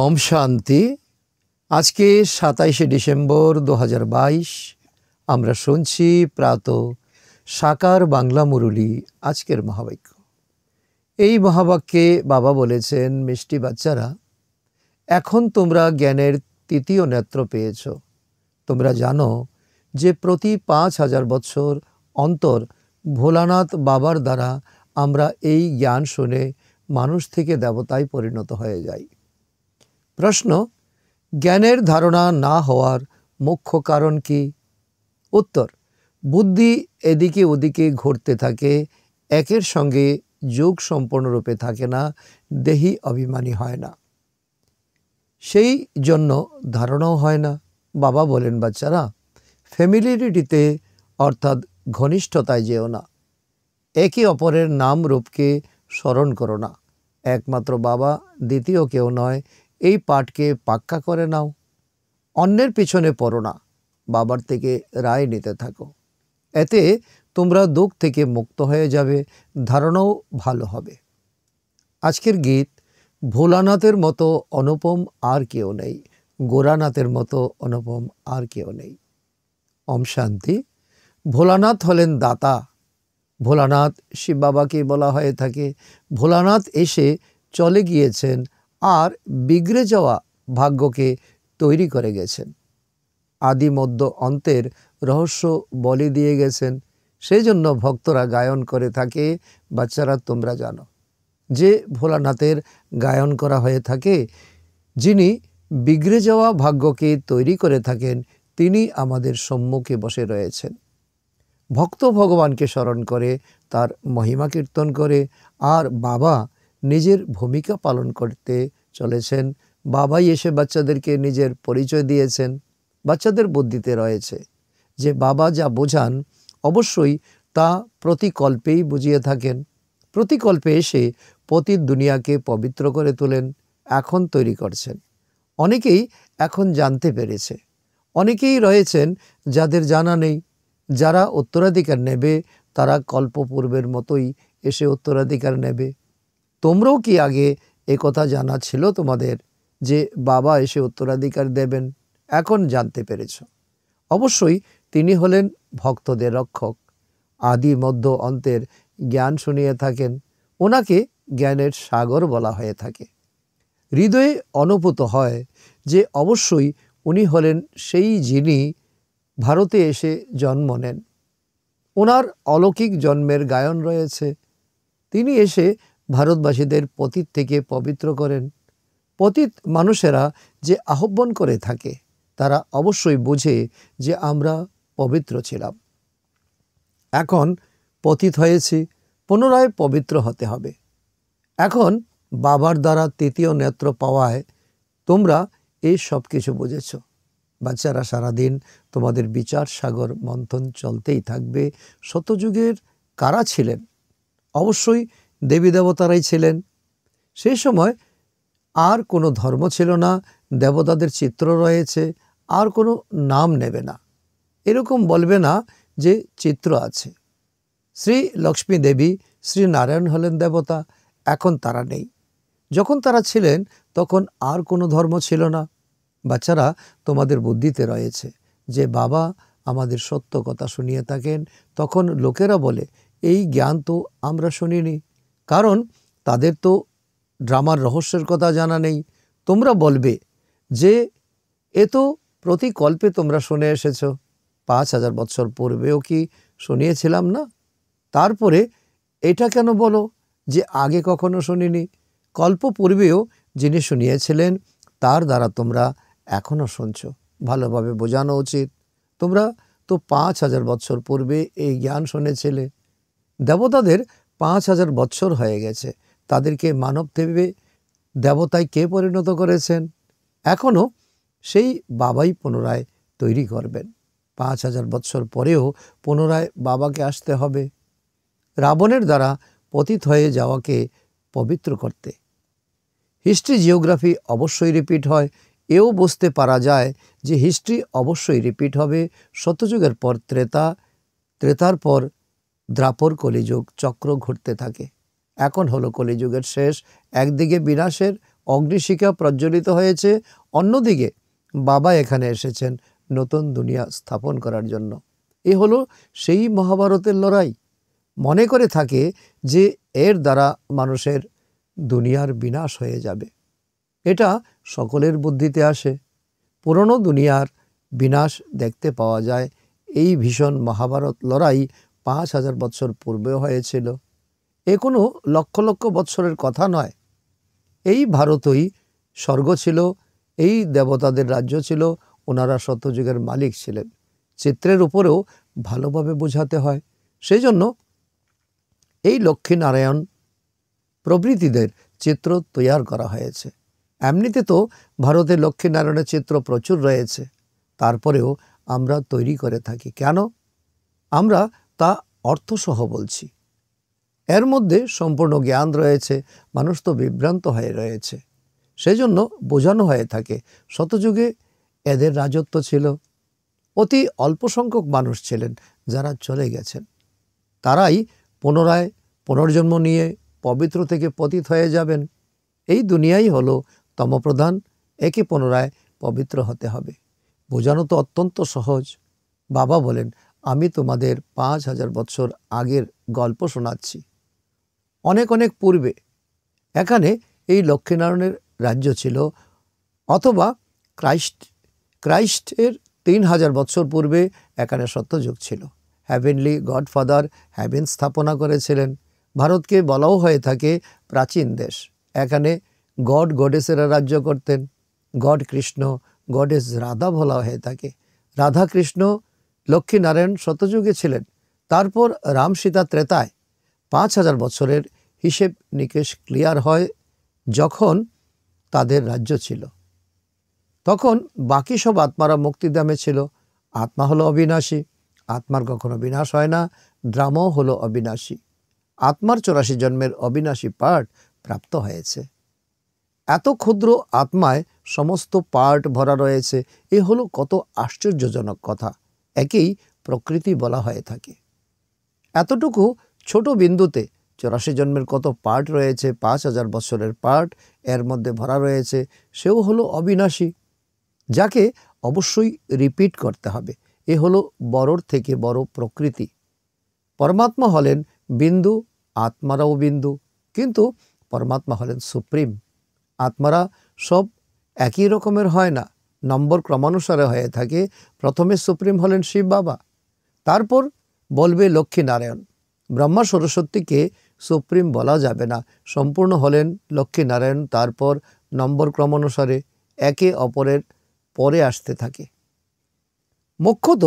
ওম শান্তি আজকে সাতাইশে ডিসেম্বর দু আমরা শুনছি প্রাত সাকার বাংলা মুরুলি আজকের মহাবাক্য এই মহাবাক্যে বাবা বলেছেন মিষ্টি বাচ্চারা এখন তোমরা জ্ঞানের তৃতীয় নেত্র পেয়েছ তোমরা জানো যে প্রতি পাঁচ হাজার বছর অন্তর ভোলানাথ বাবার দ্বারা আমরা এই জ্ঞান শুনে মানুষ থেকে দেবতায় পরিণত হয়ে যাই প্রশ্ন জ্ঞানের ধারণা না হওয়ার মুখ্য কারণ কি উত্তর বুদ্ধি এদিকে ওদিকে ঘুরতে থাকে একের সঙ্গে যোগ সম্পূর্ণরূপে থাকে না দেহি অভিমানী হয় না সেই জন্য ধারণাও হয় না বাবা বলেন বাচ্চারা ফ্যামিলিরিটিতে অর্থাৎ ঘনিষ্ঠতায় যেও না একে অপরের নাম রূপকে স্মরণ করো না একমাত্র বাবা দ্বিতীয় কেউ নয় এই পাঠকে পাক্কা করে নাও অন্যের পিছনে পড়ো না বাবার থেকে রায় নিতে থাকো এতে তোমরা দুঃখ থেকে মুক্ত হয়ে যাবে ধারণাও ভালো হবে আজকের গীত ভোলানাথের মতো অনুপম আর কেউ নেই গোরানাথের মতো অনুপম আর কেউ নেই ওম শান্তি ভোলানাথ হলেন দাতা ভোলানাথ শিব বাবাকে বলা হয়ে থাকে ভোলানাথ এসে চলে গিয়েছেন আর বিগড়ে যাওয়া ভাগ্যকে তৈরি করে গেছেন আদি মধ্য অন্তের রহস্য বলে দিয়ে গেছেন সেই জন্য ভক্তরা গায়ন করে থাকে বাচ্চারা তোমরা জানো যে ভোলানাথের গায়ন করা হয়ে থাকে যিনি বিগড়ে যাওয়া ভাগ্যকে তৈরি করে থাকেন তিনি আমাদের সম্মুখে বসে রয়েছেন ভক্ত ভগবানকে স্মরণ করে তার মহিমা কীর্তন করে আর বাবা নিজের ভূমিকা পালন করতে চলেছেন বাবাই এসে বাচ্চাদেরকে নিজের পরিচয় দিয়েছেন বাচ্চাদের বুদ্ধিতে রয়েছে যে বাবা যা বোঝান অবশ্যই তা প্রতিকল্পেই বুঝিয়ে থাকেন প্রতিকল্পে এসে পতির দুনিয়াকে পবিত্র করে তোলেন এখন তৈরি করছেন অনেকেই এখন জানতে পেরেছে অনেকেই রয়েছেন যাদের জানা নেই যারা উত্তরাধিকার নেবে তারা কল্পপূর্বের মতোই এসে উত্তরাধিকার নেবে তোমরাও কি আগে এ কথা জানা ছিল তোমাদের যে বাবা এসে উত্তরাধিকার দেবেন এখন জানতে পেরেছ অবশ্যই তিনি হলেন ভক্তদের রক্ষক আদি মধ্য অন্তের জ্ঞান শুনিয়ে থাকেন ওনাকে জ্ঞানের সাগর বলা হয়ে থাকে হৃদয়ে অনুভূত হয় যে অবশ্যই উনি হলেন সেই যিনি ভারতে এসে জন্ম নেন ওনার অলৌকিক জন্মের গায়ন রয়েছে তিনি এসে ভারতবাসীদের পতীত থেকে পবিত্র করেন পতীত মানুষেরা যে আহ্বান করে থাকে তারা অবশ্যই বোঝে যে আমরা পবিত্র ছিলাম এখন পতিত হয়েছি পুনরায় পবিত্র হতে হবে এখন বাবার দ্বারা তৃতীয় নেত্র পাওয়ায় তোমরা এই সব কিছু বুঝেছ বাচ্চারা সারাদিন তোমাদের বিচার সাগর মন্থন চলতেই থাকবে শতযুগের কারা ছিলেন অবশ্যই দেবী দেবতারাই ছিলেন সেই সময় আর কোনো ধর্ম ছিল না দেবতাদের চিত্র রয়েছে আর কোনো নাম নেবে না এরকম বলবে না যে চিত্র আছে শ্রী লক্ষ্মী দেবী শ্রী নারায়ণ হলেন দেবতা এখন তারা নেই যখন তারা ছিলেন তখন আর কোনো ধর্ম ছিল না বাচ্চারা তোমাদের বুদ্ধিতে রয়েছে যে বাবা আমাদের সত্য কথা শুনিয়ে থাকেন তখন লোকেরা বলে এই জ্ঞান তো আমরা শুনিনি কারণ তাদের তো ড্রামার রহস্যের কথা জানা নেই তোমরা বলবে যে এ তো প্রতি কল্পে তোমরা শুনে এসেছ পাঁচ হাজার বৎসর পূর্বেও কি শুনিয়েছিলাম না তারপরে এটা কেন বলো যে আগে কখনো শুনিনি কল্প পূর্বেও যিনি শুনিয়েছিলেন তার দ্বারা তোমরা এখনও শুনছ ভালোভাবে বোঝানো উচিত তোমরা তো পাঁচ হাজার বৎসর পূর্বে এই জ্ঞান শুনেছিলে দেবতাদের পাঁচ হাজার বৎসর হয়ে গেছে তাদেরকে মানব দেবে দেবতায় কে পরিণত করেছেন এখনও সেই বাবাই পুনরায় তৈরি করবেন পাঁচ হাজার বৎসর পরেও পুনরায় বাবাকে আসতে হবে রাবণের দ্বারা পতিত হয়ে যাওয়াকে পবিত্র করতে হিস্ট্রি জিওগ্রাফি অবশ্যই রিপিট হয় এও বুঝতে পারা যায় যে হিস্ট্রি অবশ্যই রিপিট হবে শতযুগের পর ত্রেতা ত্রেতার পর দ্রাপর কলিযুগ চক্র ঘুরতে থাকে এখন হলো কলিযুগের শেষ একদিকে বিনাশের অগ্নিশিখা প্রজ্বলিত হয়েছে অন্যদিকে বাবা এখানে এসেছেন নতুন দুনিয়া স্থাপন করার জন্য এ হলো সেই মহাভারতের লড়াই মনে করে থাকে যে এর দ্বারা মানুষের দুনিয়ার বিনাশ হয়ে যাবে এটা সকলের বুদ্ধিতে আসে পুরনো দুনিয়ার বিনাশ দেখতে পাওয়া যায় এই ভীষণ মহাভারত লড়াই পাঁচ হাজার বৎসর পূর্বেও হয়েছিল এ কোনো লক্ষ লক্ষ বৎসরের কথা নয় এই ভারতই স্বর্গ ছিল এই দেবতাদের রাজ্য ছিল ওনারা সত্যযুগের মালিক ছিলেন চিত্রের উপরেও ভালোভাবে বোঝাতে হয় সেই জন্য এই লক্ষ্মীনারায়ণ প্রভৃতিদের চিত্র তৈয়ার করা হয়েছে এমনিতে তো ভারতে লক্ষ্মীনারায়ণের চিত্র প্রচুর রয়েছে তারপরেও আমরা তৈরি করে থাকি কেন আমরা তা অর্থসহ বলছি এর মধ্যে সম্পূর্ণ জ্ঞান রয়েছে মানুষ তো বিভ্রান্ত হয়ে রয়েছে সেজন্য বোঝানো হয়ে থাকে শতযুগে এদের রাজত্ব ছিল অতি অল্প সংখ্যক মানুষ ছিলেন যারা চলে গেছেন তারাই পুনরায় পুনর্জন্ম নিয়ে পবিত্র থেকে পতিত হয়ে যাবেন এই দুনিয়াই হলো তমপ্রধান একে পুনরায় পবিত্র হতে হবে বোঝানো তো অত্যন্ত সহজ বাবা বলেন আমি তোমাদের পাঁচ হাজার বৎসর আগের গল্প শোনাচ্ছি অনেক অনেক পূর্বে এখানে এই লক্ষ্মীনারায়ণের রাজ্য ছিল অথবা ক্রাইস্ট ক্রাইস্টের তিন হাজার বৎসর পূর্বে এখানে সত্যযুগ ছিল হ্যাভেনলি গডফাদার হ্যাভেন স্থাপনা করেছিলেন ভারতকে বলাও হয়ে থাকে প্রাচীন দেশ এখানে গড গডেসেরা রাজ্য করতেন গড কৃষ্ণ গডেস রাধা বলা হয়ে থাকে রাধা কৃষ্ণ লক্ষ্মীনারায়ণ শতযুগে ছিলেন তারপর রাম সীতা ত্রেতায় পাঁচ হাজার বছরের হিসেব নিকেশ ক্লিয়ার হয় যখন তাদের রাজ্য ছিল তখন বাকি সব আত্মারা মুক্তিদামে ছিল আত্মা হলো অবিনাশী আত্মার কখনো বিনাশ হয় না দ্রাম হলো অবিনাশী আত্মার চৌরাশি জন্মের অবিনাশী পার্ট প্রাপ্ত হয়েছে এত ক্ষুদ্র আত্মায় সমস্ত পার্ট ভরা রয়েছে এ হলো কত আশ্চর্যজনক কথা একেই প্রকৃতি বলা হয়ে থাকে এতটুকু ছোট বিন্দুতে চৌরাশি জন্মের কত পার্ট রয়েছে পাঁচ হাজার বছরের পার্ট এর মধ্যে ভরা রয়েছে সেও হলো অবিনাশী যাকে অবশ্যই রিপিট করতে হবে এ হলো বড়র থেকে বড় প্রকৃতি পরমাত্মা হলেন বিন্দু আত্মারাও বিন্দু কিন্তু পরমাত্মা হলেন সুপ্রিম আত্মারা সব একই রকমের হয় না নম্বর ক্রমানুসারে হয়ে থাকে প্রথমে সুপ্রিম হলেন শিব বাবা তারপর বলবে লক্ষ্মী নারায়ণ ব্রহ্মা সরস্বতীকে সুপ্রিম বলা যাবে না সম্পূর্ণ হলেন লক্ষ্মী নারায়ণ তারপর নম্বর ক্রমানুসারে একে অপরের পরে আসতে থাকে মুখ্যত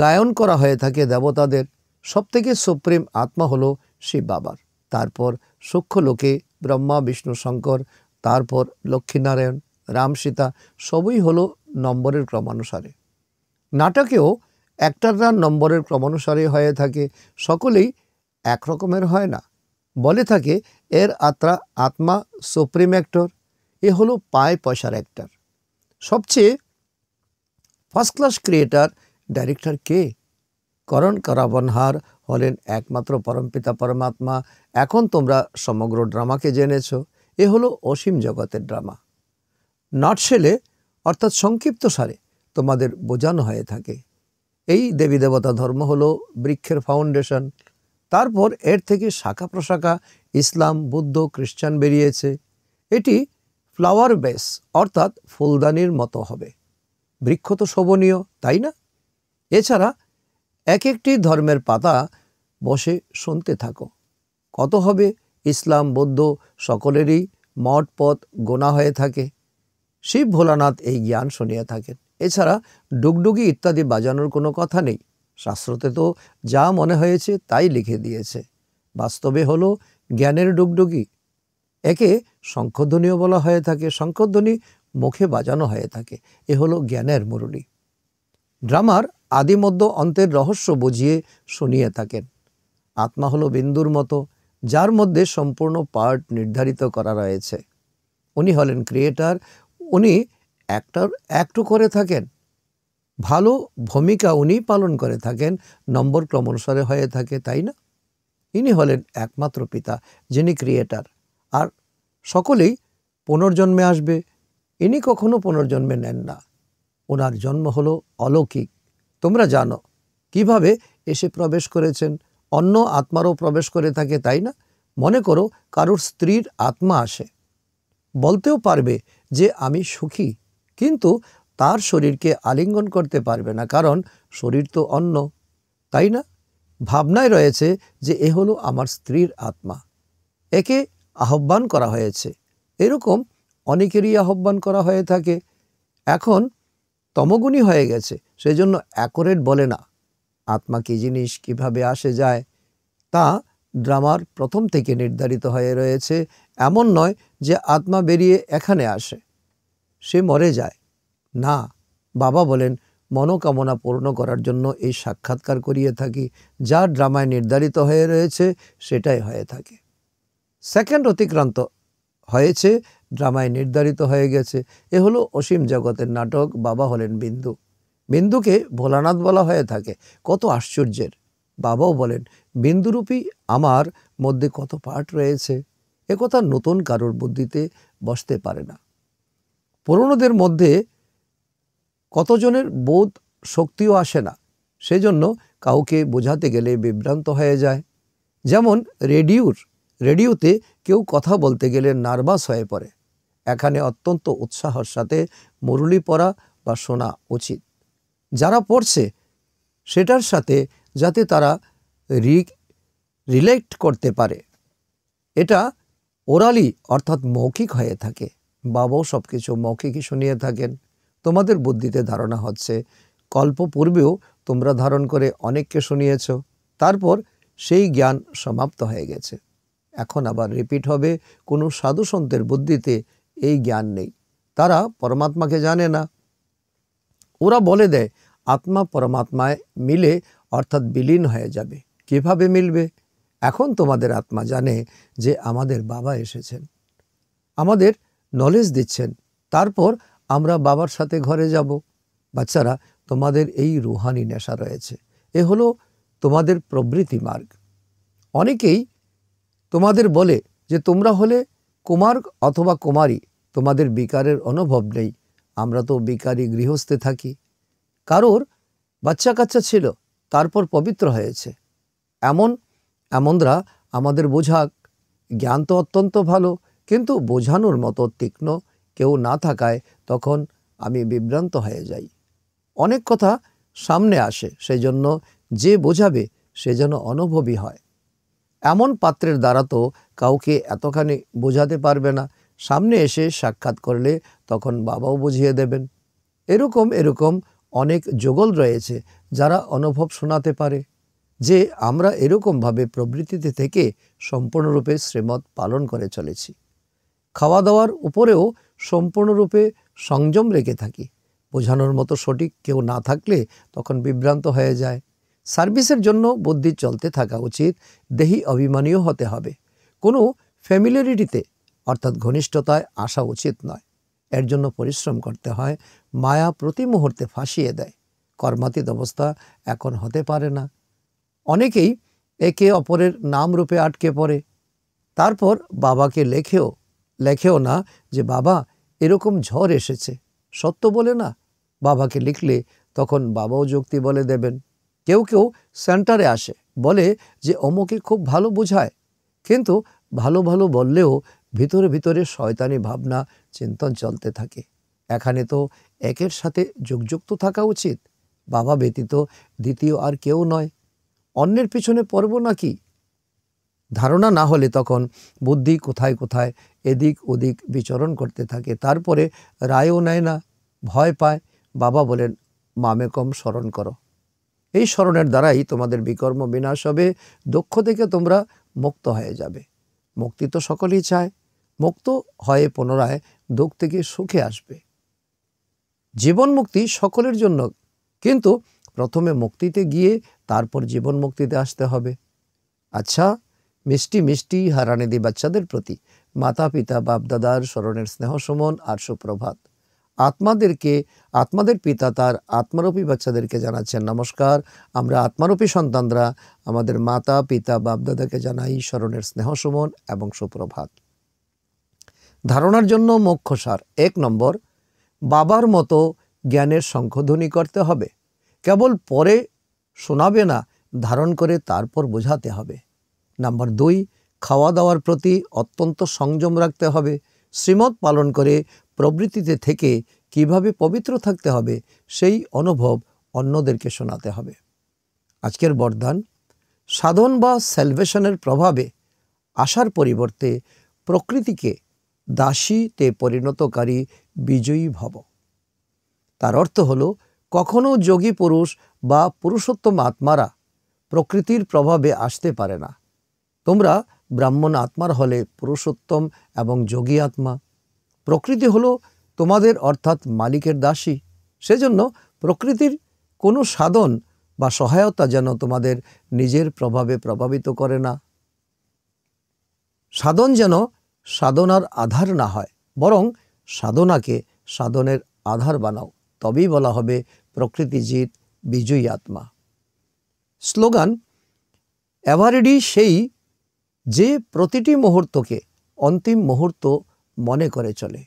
গায়ন করা হয়ে থাকে দেবতাদের সবথেকে সুপ্রিম আত্মা হল শিব বাবার তারপর সূক্ষ্ম লোকে ব্রহ্মা বিষ্ণু শঙ্কর তারপর লক্ষ্মীনারায়ণ রাম সীতা সবই হলো নম্বরের ক্রমানুসারে নাটকেও একটার রান নম্বরের ক্রমানুসারে হয়ে থাকে সকলেই একরকমের হয় না বলে থাকে এর আত্রা আত্মা সুপ্রিম অ্যাক্টর এ হলো পায় পয়সার অ্যাক্টর সবচেয়ে ফার্স্ট ক্লাস ক্রিয়েটার ডাইরেক্টর কে করণ করাবনহার হলেন একমাত্র পরমপিতা পরমাত্মা এখন তোমরা সমগ্র ড্রামাকে জেনেছ এ হলো অসীম জগতের ড্রামা নাটশেলে অর্থাৎ সংক্ষিপ্ত সারে তোমাদের বোঝানো হয়ে থাকে এই দেবী দেবতা ধর্ম হলো বৃক্ষের ফাউন্ডেশন তারপর এর থেকে শাখা প্রশাখা ইসলাম বুদ্ধ খ্রিস্টান বেরিয়েছে এটি ফ্লাওয়ার বেস অর্থাৎ ফুলদানির মতো হবে বৃক্ষ তো শোভনীয় তাই না এছাড়া এক একটি ধর্মের পাতা বসে শুনতে থাকো কত হবে ইসলাম বৌদ্ধ সকলেরই মঠ পথ গোনা হয়ে থাকে শিব ভোলানাথ এই জ্ঞান শুনিয়ে থাকেন এছাড়া ডুগডুগি ইত্যাদি বাজানোর কোনো কথা নেই শাস্ত্রতে তো যা মনে হয়েছে তাই লিখে দিয়েছে বাস্তবে হলো জ্ঞানের ডুগডুগি একে শঙ্খধ্বনিও বলা হয়ে থাকে শঙ্খধ্বনি মুখে বাজানো হয়ে থাকে এ হলো জ্ঞানের মুরুলি ড্রামার আদিমধ্য অন্তের রহস্য বুঝিয়ে শুনিয়ে থাকেন আত্মা হলো বিন্দুর মতো যার মধ্যে সম্পূর্ণ পার্ট নির্ধারিত করা রয়েছে উনি হলেন ক্রিয়েটার উনি একটার একটু করে থাকেন ভালো ভূমিকা উনি পালন করে থাকেন নম্বর ক্রম অনুসারে হয়ে থাকে তাই না ইনি হলেন একমাত্র পিতা যিনি ক্রিয়েটার আর সকলেই পুনর্জন্মে আসবে ইনি কখনো পুনর্জন্মে নেন না ওনার জন্ম হলো অলৌকিক তোমরা জানো কিভাবে এসে প্রবেশ করেছেন অন্য আত্মারও প্রবেশ করে থাকে তাই না মনে করো কারোর স্ত্রীর আত্মা আসে বলতেও পারবে যে আমি সুখী কিন্তু তার শরীরকে আলিঙ্গন করতে পারবে না কারণ শরীর তো অন্য তাই না ভাবনায় রয়েছে যে এ হলো আমার স্ত্রীর আত্মা একে আহ্বান করা হয়েছে এরকম অনেকেরই আহ্বান করা হয়ে থাকে এখন তমগুণী হয়ে গেছে সেই জন্য অ্যাকোরেট বলে না আত্মা কী জিনিস কিভাবে আসে যায় তা ড্রামার প্রথম থেকে নির্ধারিত হয়ে রয়েছে এমন নয় যে আত্মা বেরিয়ে এখানে আসে সে মরে যায় না বাবা বলেন মনোকামনা পূর্ণ করার জন্য এই সাক্ষাৎকার করিয়ে থাকি যা ড্রামায় নির্ধারিত হয়ে রয়েছে সেটাই হয়ে থাকে সেকেন্ড অতিক্রান্ত হয়েছে ড্রামায় নির্ধারিত হয়ে গেছে এ হলো অসীম জগতের নাটক বাবা হলেন বিন্দু বিন্দুকে ভোলানাথ বলা হয়ে থাকে কত আশ্চর্যের বাবাও বলেন বিন্দুরূপী আমার মধ্যে কত পাঠ রয়েছে একথা নতুন কারোর বুদ্ধিতে বসতে পারে না পুরনোদের মধ্যে কতজনের বোধ শক্তিও আসে না সেজন্য কাউকে বোঝাতে গেলে বিভ্রান্ত হয়ে যায় যেমন রেডিওর রেডিওতে কেউ কথা বলতে গেলে নার্ভাস হয়ে পড়ে এখানে অত্যন্ত উৎসাহর সাথে মুরুলি পড়া বা শোনা উচিত যারা পড়ছে সেটার সাথে যাতে তারা রিক রিলেক্ট করতে পারে এটা ওরালি অর্থাৎ মৌখিক হয়ে থাকে বাবাও সব কিছু মৌখিকই শুনিয়ে থাকেন তোমাদের বুদ্ধিতে ধারণা হচ্ছে কল্প পূর্বেও তোমরা ধারণ করে অনেককে শুনিয়েছ তারপর সেই জ্ঞান সমাপ্ত হয়ে গেছে এখন আবার রিপিট হবে কোনো সাধু সন্তের বুদ্ধিতে এই জ্ঞান নেই তারা পরমাত্মাকে জানে না ওরা বলে দেয় আত্মা পরমাত্মায় মিলে অর্থাৎ বিলীন হয়ে যাবে কিভাবে মিলবে এখন তোমাদের আত্মা জানে যে আমাদের বাবা এসেছেন আমাদের নলেজ দিচ্ছেন তারপর আমরা বাবার সাথে ঘরে যাব বাচ্চারা তোমাদের এই রুহানি নেশা রয়েছে এ হলো তোমাদের প্রবৃতি মার্গ অনেকেই তোমাদের বলে যে তোমরা হলে কুমার অথবা কুমারী তোমাদের বিকারের অনুভব নেই আমরা তো বিকারী গৃহস্থে থাকি কারোর বাচ্চা কাচ্চা ছিল তারপর পবিত্র হয়েছে এমন এমনরা আমাদের বোঝাক জ্ঞান তো অত্যন্ত ভালো কিন্তু বোঝানোর মতো তীক্ষ্ণ কেউ না থাকায় তখন আমি বিভ্রান্ত হয়ে যাই অনেক কথা সামনে আসে সেই জন্য যে বোঝাবে সে যেন অনুভবী হয় এমন পাত্রের দ্বারা তো কাউকে এতখানি বোঝাতে পারবে না সামনে এসে সাক্ষাৎ করলে তখন বাবাও বুঝিয়ে দেবেন এরকম এরকম অনেক যোগল রয়েছে যারা অনুভব শোনাতে পারে যে আমরা এরকমভাবে প্রবৃত্তিতে থেকে সম্পূর্ণরূপে শ্রীমত পালন করে চলেছি খাওয়া দাওয়ার উপরেও সম্পূর্ণরূপে সংযম রেখে থাকি বোঝানোর মতো সঠিক কেউ না থাকলে তখন বিভ্রান্ত হয়ে যায় সার্ভিসের জন্য বুদ্ধি চলতে থাকা উচিত দেহি অভিমানীয় হতে হবে কোনো ফ্যামিলিয়ারিটিতে অর্থাৎ ঘনিষ্ঠতায় আসা উচিত নয় এর জন্য পরিশ্রম করতে হয় মায়া প্রতি মুহূর্তে ফাঁসিয়ে দেয় কর্মাতীত অবস্থা এখন হতে পারে না অনেকেই একে অপরের নাম রূপে আটকে পড়ে তারপর বাবাকে লেখেও লেখেও না যে বাবা এরকম ঝড় এসেছে সত্য বলে না বাবাকে লিখলে তখন বাবাও যুক্তি বলে দেবেন কেউ কেউ সেন্টারে আসে বলে যে অমুকে খুব ভালো বোঝায় কিন্তু ভালো ভালো বললেও ভিতরে ভিতরে শয়তানি ভাবনা চিন্তন চলতে থাকে এখানে তো একের সাথে যুগযুক্ত থাকা উচিত বাবা ব্যতীত দ্বিতীয় আর কেউ নয় অন্যের পিছনে পড়ব নাকি ধারণা না হলে তখন বুদ্ধি কোথায় কোথায় এদিক ওদিক বিচরণ করতে থাকে তারপরে রায়ও নেয় না ভয় পায় বাবা বলেন মামে কম স্মরণ করো এই স্মরণের দ্বারাই তোমাদের বিকর্ম বিনাশ হবে দক্ষ থেকে তোমরা মুক্ত হয়ে যাবে মুক্তি তো সকলেই চায় মুক্ত হয়ে পুনরায় দুঃখ থেকে সুখে আসবে জীবন মুক্তি সকলের জন্য কিন্তু প্রথমে মুক্তিতে গিয়ে তারপর জীবন মুক্তিতে আসতে হবে আচ্ছা মিষ্টি মিষ্টি হারানিদি বাচ্চাদের প্রতি মাতা পিতা বাপদাদার স্মরণের স্নেহ সুমন আর সুপ্রভাত আত্মাদেরকে আত্মাদের পিতা তার আত্মারূপী বাচ্চাদেরকে জানাচ্ছেন নমস্কার আমরা আত্মারূপী সন্তানরা আমাদের মাতা পিতা বাপদাদাকে জানাই স্মরণের স্নেহ সুমন এবং সুপ্রভাত ধারণার জন্য মুখ্য সার এক নম্বর বাবার মতো জ্ঞানের শঙ্খধ্বনি করতে হবে কেবল পরে শোনাবে না ধারণ করে তারপর বোঝাতে হবে নাম্বার দুই খাওয়া দাওয়ার প্রতি অত্যন্ত সংযম রাখতে হবে শ্রীমত পালন করে প্রবৃত্তিতে থেকে কিভাবে পবিত্র থাকতে হবে সেই অনুভব অন্যদেরকে শোনাতে হবে আজকের বরদান সাধন বা স্যালভেশনের প্রভাবে আসার পরিবর্তে প্রকৃতিকে দাসীতে পরিণতকারী বিজয়ী ভব তার অর্থ হলো কখনও যোগী পুরুষ বা পুরুষোত্তম আত্মারা প্রকৃতির প্রভাবে আসতে পারে না তোমরা ব্রাহ্মণ আত্মার হলে পুরুষোত্তম এবং যোগী আত্মা প্রকৃতি হলো তোমাদের অর্থাৎ মালিকের দাসী সেজন্য প্রকৃতির কোনো সাধন বা সহায়তা যেন তোমাদের নিজের প্রভাবে প্রভাবিত করে না সাধন যেন সাধনার আধার না হয় বরং সাধনাকে সাধনের আধার বানাও তবেই বলা হবে প্রকৃতিজিৎ বিজয়ী আত্মা স্লোগান অ্যাভারেডি সেই যে প্রতিটি মুহূর্তকে অন্তিম মুহূর্ত মনে করে চলে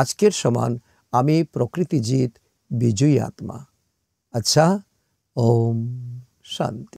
আজকের সমান আমি প্রকৃতিজিৎ বিজয়ী আত্মা আচ্ছা ওম শান্তি